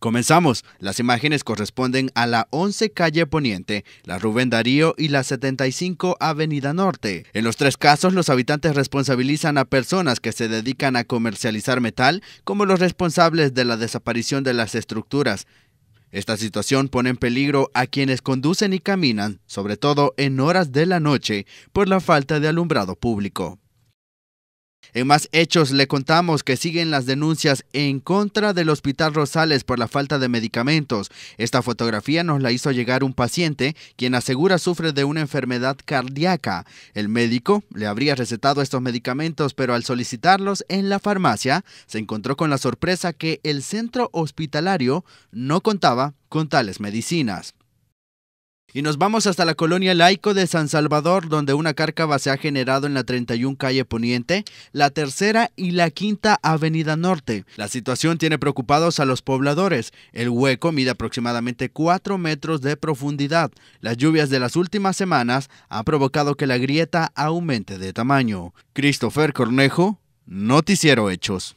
Comenzamos. Las imágenes corresponden a la 11 calle Poniente, la Rubén Darío y la 75 Avenida Norte. En los tres casos, los habitantes responsabilizan a personas que se dedican a comercializar metal como los responsables de la desaparición de las estructuras. Esta situación pone en peligro a quienes conducen y caminan, sobre todo en horas de la noche, por la falta de alumbrado público. En más hechos le contamos que siguen las denuncias en contra del Hospital Rosales por la falta de medicamentos. Esta fotografía nos la hizo llegar un paciente quien asegura sufre de una enfermedad cardíaca. El médico le habría recetado estos medicamentos, pero al solicitarlos en la farmacia se encontró con la sorpresa que el centro hospitalario no contaba con tales medicinas. Y nos vamos hasta la colonia Laico de San Salvador, donde una cárcava se ha generado en la 31 calle Poniente, la tercera y la quinta avenida Norte. La situación tiene preocupados a los pobladores. El hueco mide aproximadamente 4 metros de profundidad. Las lluvias de las últimas semanas han provocado que la grieta aumente de tamaño. Christopher Cornejo, Noticiero Hechos.